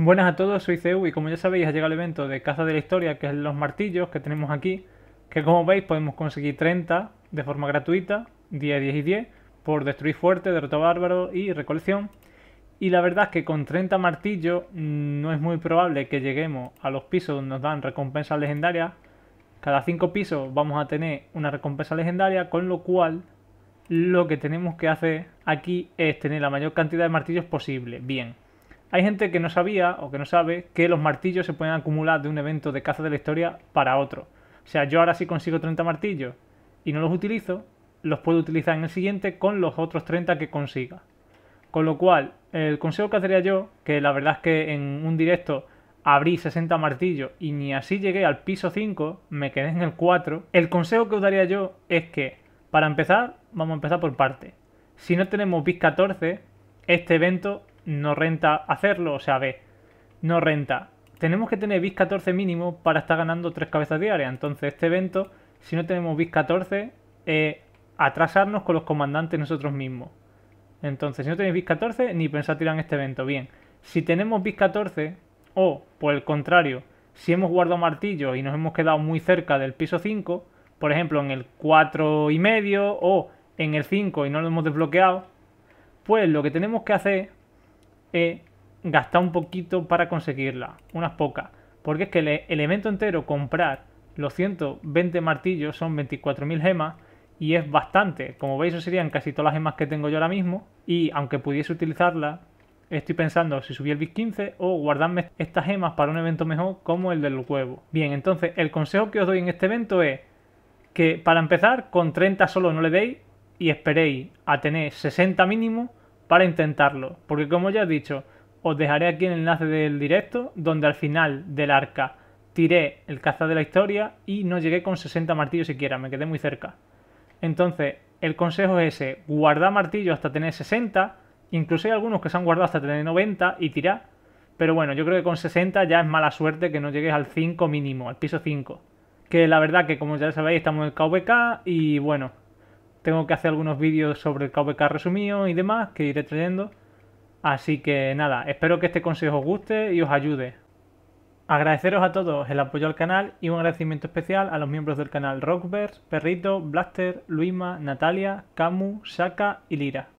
Buenas a todos, soy CEU y como ya sabéis ha llegado el evento de Caza de la Historia, que es los martillos que tenemos aquí, que como veis podemos conseguir 30 de forma gratuita, 10, 10 y 10, por destruir fuerte, derrotar bárbaro y recolección. Y la verdad es que con 30 martillos mm, no es muy probable que lleguemos a los pisos donde nos dan recompensas legendarias. Cada 5 pisos vamos a tener una recompensa legendaria, con lo cual lo que tenemos que hacer aquí es tener la mayor cantidad de martillos posible. Bien, hay gente que no sabía o que no sabe que los martillos se pueden acumular de un evento de caza de la historia para otro. O sea, yo ahora sí consigo 30 martillos y no los utilizo, los puedo utilizar en el siguiente con los otros 30 que consiga. Con lo cual, el consejo que daría yo, que la verdad es que en un directo abrí 60 martillos y ni así llegué al piso 5, me quedé en el 4, el consejo que os daría yo es que, para empezar, vamos a empezar por parte. Si no tenemos bis 14, este evento no renta hacerlo, o sea, B, no renta. Tenemos que tener BIS 14 mínimo para estar ganando tres cabezas diarias. Entonces, este evento, si no tenemos BIS 14, eh, atrasarnos con los comandantes nosotros mismos. Entonces, si no tenéis BIS 14, ni pensad tirar en este evento. Bien, si tenemos BIS 14, o por el contrario, si hemos guardado martillo y nos hemos quedado muy cerca del piso 5, por ejemplo en el 4 y medio o en el 5 y no lo hemos desbloqueado, pues lo que tenemos que hacer He gastar un poquito para conseguirla, unas pocas. Porque es que el e-, elemento entero, comprar los 120 martillos, son 24.000 gemas y es bastante. Como veis, eso serían casi todas las gemas que tengo yo ahora mismo. Y aunque pudiese utilizarla estoy pensando si subí el bis 15 o guardarme estas gemas para un evento mejor como el del huevo. Bien, entonces el consejo que os doy en este evento es que para empezar con 30 solo no le deis y esperéis a tener 60 mínimo para intentarlo, porque como ya he dicho, os dejaré aquí el enlace del directo, donde al final del arca tiré el caza de la historia y no llegué con 60 martillos siquiera, me quedé muy cerca. Entonces, el consejo es ese, guardar martillos hasta tener 60, incluso hay algunos que se han guardado hasta tener 90 y tirá, pero bueno, yo creo que con 60 ya es mala suerte que no llegues al 5 mínimo, al piso 5. Que la verdad que como ya sabéis estamos en el KVK y bueno, tengo que hacer algunos vídeos sobre el KVK resumido y demás que iré trayendo. Así que nada, espero que este consejo os guste y os ayude. Agradeceros a todos el apoyo al canal y un agradecimiento especial a los miembros del canal Rockbird, Perrito, Blaster, Luima, Natalia, Camu, Saka y Lira.